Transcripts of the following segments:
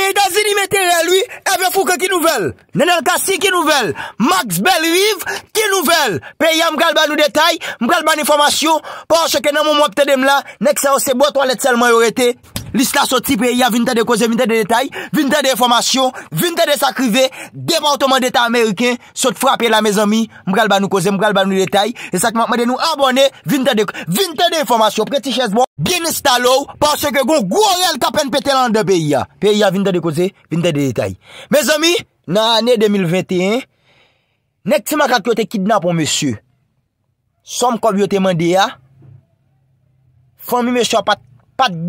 E da zini me tere lwi, e ve fouke ki nouvel. Nenel kasi ki nouvel. Max Bell Rive, ki nouvel. Pe yon mgal ban nou detay, mgal ban informasyon. Ponche ke nan mou mwap te dem la, nek se ose bot wale tsel mayorete. Lista sot ti peyi a vinte de koze, vinte de detay, vinte de informasyon, vinte de sakrive, departement de ta Ameriken, sot frape la me zomi, mbral banou koze, mbral banou detay, esakman made nou abone, vinte de informasyon, preti chesbo, genis talou, pwase ke goun gwo yel kapen pe telande peyi a, peyi a vinte de koze, vinte de detay. Me zomi, nan ane 2021, nek ti maka ki yo te kidnap ou mwesyo, som kwa bi yo te mande ya, fwami mwesyo pat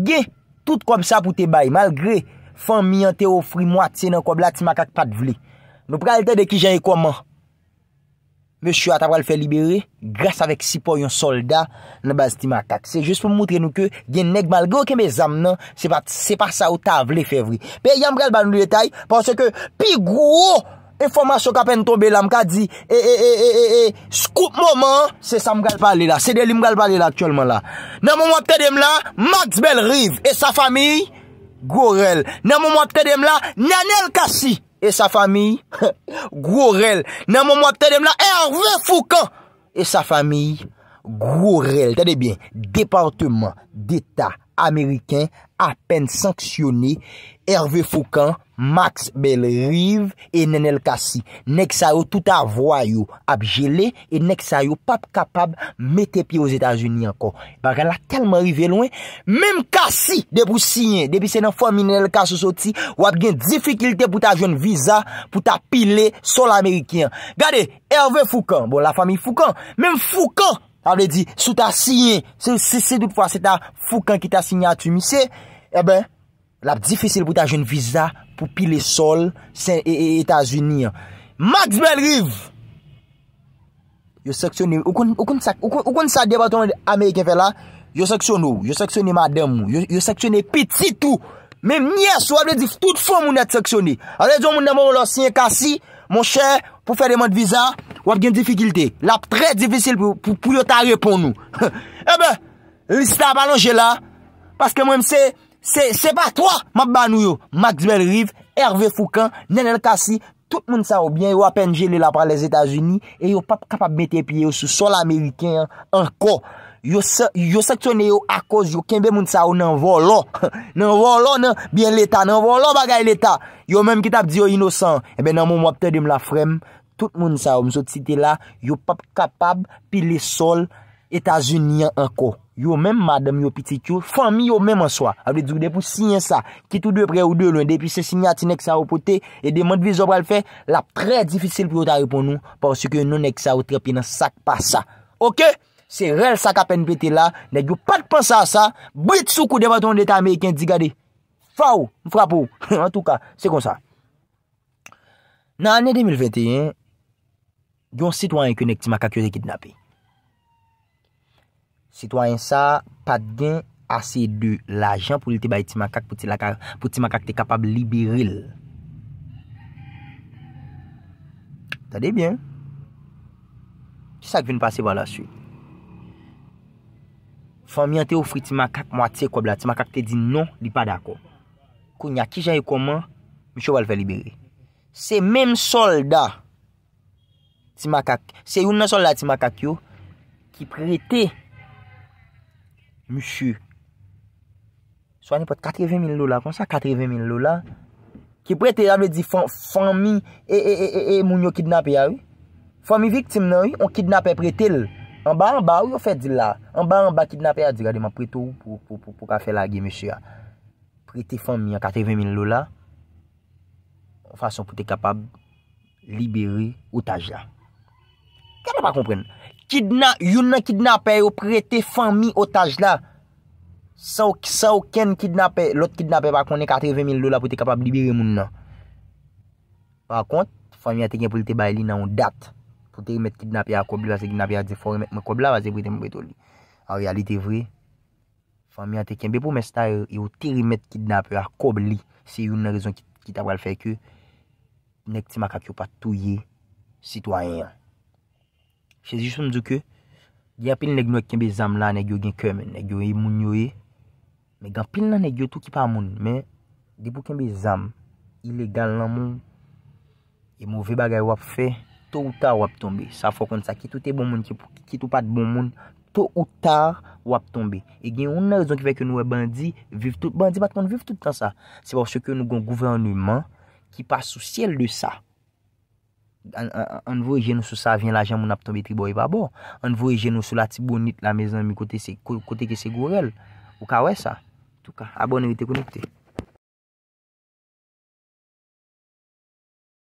geni, Tout kom sa pou te bay, malgre fan mi an te ofri mwati nan kobla ti makak pat vli. Nou prelte de ki jenye koman. Mwen shu atavre l fe liberi gres avek si po yon solda nan baz ti makak. Se jist pou mwotre nou ke gen neg malgre ou ke me zam nan, se pa sa ou ta vli fe vli. Pe yamrel ban nou detay, pwase ke pi gro ou E foma chok apen tombe la mka di, e e e e e e, skup mouman, se sa m gal pale la, se de li m gal pale la akcholman la. Nan mouman te dem la, Max Bell Rive e sa fami Gourel. Nan mouman te dem la, Nyanel Kassi e sa fami Gourel. Nan mouman te dem la, Hervé Foucan e sa fami Gourel. Tede bien, departement d'Etat. Ameriken apen sanksyone Hervé Foucan Max Bell Rive E Nenel Kassi Nek sa yo touta vwayo apjele E nek sa yo pap kapab Mete pi yo Zeta Zuni anko Bakal la kelman rive lwen Mem Kassi depou siyen Depi se nan fomin Nenel Kassi soti Wap gen difikilte pou ta joun visa Pou ta pile sol Ameriken Gade Hervé Foucan bon, La fami Foucan Mem Foucan Avle di sou ta sinye Se se dout fwa se ta foukan ki ta sinye a tu mi se E eh ben Lap difisil pou ta joun viza Pou pi le sol Etasuni Max Belrive Yo seksyoni Yo seksyoni madem Yo seksyoni piti tou Mèm nyes ou avle di tout fwa moun et seksyoni Avle di moun nan moun lò sinye kasi Moun chè pou fè de moun viza Wap gen difikilte. La pre difficile pou yo tarye pou nou. Ebe, lisita banon jela. Paske mwen se, se pa toa. Mab banou yo. Maxwell Reeve, Hervé Foucan, Nenel Kassi. Tout moun sa ou bien yo apenjele la pre les Etats-Unis. E yo pap kapap mette piye yo sou sol Amerikien. Enko. Yo seksyon yo a koz yo kenbe moun sa ou nan volo. Nan volo nan bien l'Etat. Nan volo bagay l'Etat. Yo menm ki tap di yo inosan. Ebe nan moun wap te dem la frem. tout moun sa ou msot site la, yo pap kapab, pi le sol, Etasunian anko, yo menm madam yo piti kyo, fami yo menm ansoa, ap li djou de pou sinye sa, ki tou de pre ou de loun, de pi se sinye ati nek sa ou pote, e de moun vizopal fe, la pre difícil pou yo ta repon nou, porsi ke nou nek sa ou trepi nan sak pa sa, ok, se rel sak apen pete la, nek yo pat pan sa sa, bou yi tsou kou deba ton deta Ameriken di gade, faw, mfrap ou, en tout ka, se kon sa, nan ane 2021, Gyon sitwayen kwenèk ti makak yo zè kidnapè. Sitwayen sa, pat gen asè de l'ajan pou li te bay ti makak, pou ti makak te kapab libiril. Tade byen. Chè sa kwenè pasè ba la sè. Fòm yon te ofri ti makak mwate kwa blat, ti makak te di non, li pa dako. Kou nya ki jan yon e koman, mi chò bal fè libiril. Se menm solda, ti makak, se yon nan son la ti makak yo, ki prete moushi, so anipote katreven min lola, kon sa katreven min lola, ki prete, ame di fomi, e, e, e, e, e, moun yo kidnap ya ou, fomi viktim nan ou, ou kidnap e prete l, an ba an ba ou, ou fe di la, an ba an ba kidnap ya, e di gade man prete ou, pou, pou, pou, pou, pou ka fe lage moushi a, prete fomi an katreven min lola, ou fason pou te kapab libere otaj la. Yon nan kidnapè yo prete fami otaj la Sa ou ken kidnapè Lot kidnapè pa konen 80.000 do la pou te kapab libiri moun nan Pa kont, fami a te gen pou li te bay li nan on dat Pou terimet kidnapè a kobli vaze kidnapè a zifor Mwen kobla vaze pou li te mwen beto li A realite vre Fami a te gen, be pou mesta yo terimet kidnapè a kobli Se yon nan rezon ki ta pral fèk yo Nek ti maka ki yo pa touye Situanyan Chez jis pou mdou ke, gen apil ne genou ek kenbe zam la, ne genou gen kèm, ne genou e moun yo e, men gen apil nan ne genou tout ki pa moun, men depou kenbe zam, ilegal lan moun, e mou ve bagay wap fe, tout ou ta wap tombe. Sa fokon sa, ki tout e bon moun, ki tout pat bon moun, eh, tout ou ta wap tombe. E gen ou nan rezon ki veke nou e bandi, bandi bat moun, viv tout an sa. Se pwosye ke nou gon gouver an uman, ki pas sou siel de sa, an vou e genou sou sa, vyen la jan moun ap tombe tribo e babo an vou e genou sou la ti bonit la mezan mi kote ke segourel ou kawè sa tout ka, abone wite konikte